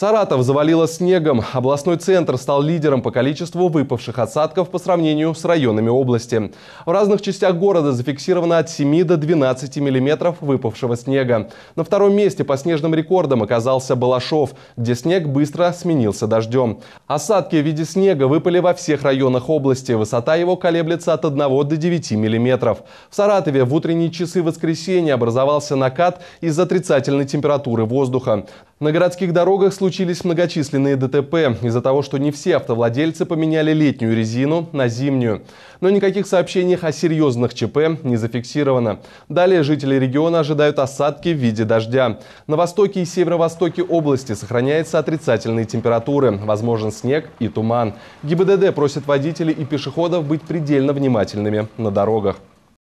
Саратов завалило снегом. Областной центр стал лидером по количеству выпавших осадков по сравнению с районами области. В разных частях города зафиксировано от 7 до 12 миллиметров выпавшего снега. На втором месте по снежным рекордам оказался Балашов, где снег быстро сменился дождем. Осадки в виде снега выпали во всех районах области. Высота его колеблется от 1 до 9 миллиметров. В Саратове в утренние часы воскресенья образовался накат из-за отрицательной температуры воздуха. На городских дорогах случились многочисленные ДТП из-за того, что не все автовладельцы поменяли летнюю резину на зимнюю. Но никаких сообщений о серьезных ЧП не зафиксировано. Далее жители региона ожидают осадки в виде дождя. На востоке и северо-востоке области сохраняются отрицательные температуры, возможен снег и туман. ГИБДД просит водителей и пешеходов быть предельно внимательными на дорогах.